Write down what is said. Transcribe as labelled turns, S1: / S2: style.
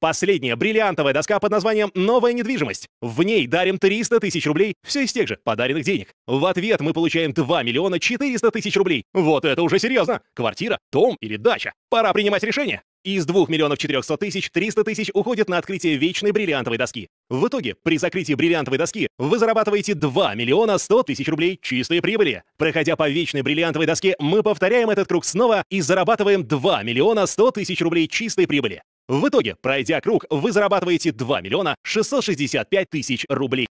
S1: Последняя бриллиантовая доска под названием «Новая недвижимость». В ней дарим 300 тысяч рублей, все из тех же подаренных денег. В ответ мы получаем 2 миллиона 400 тысяч рублей. Вот это уже серьезно. Квартира, дом или дача. Пора принимать решение. Из 2 миллионов 400 тысяч 300 тысяч уходит на открытие вечной бриллиантовой доски. В итоге, при закрытии бриллиантовой доски вы зарабатываете 2 миллиона 100 тысяч рублей чистой прибыли. Проходя по вечной бриллиантовой доске, мы повторяем этот круг снова и зарабатываем 2 миллиона 100 тысяч рублей чистой прибыли. В итоге, пройдя круг, вы зарабатываете 2 миллиона 665 тысяч рублей.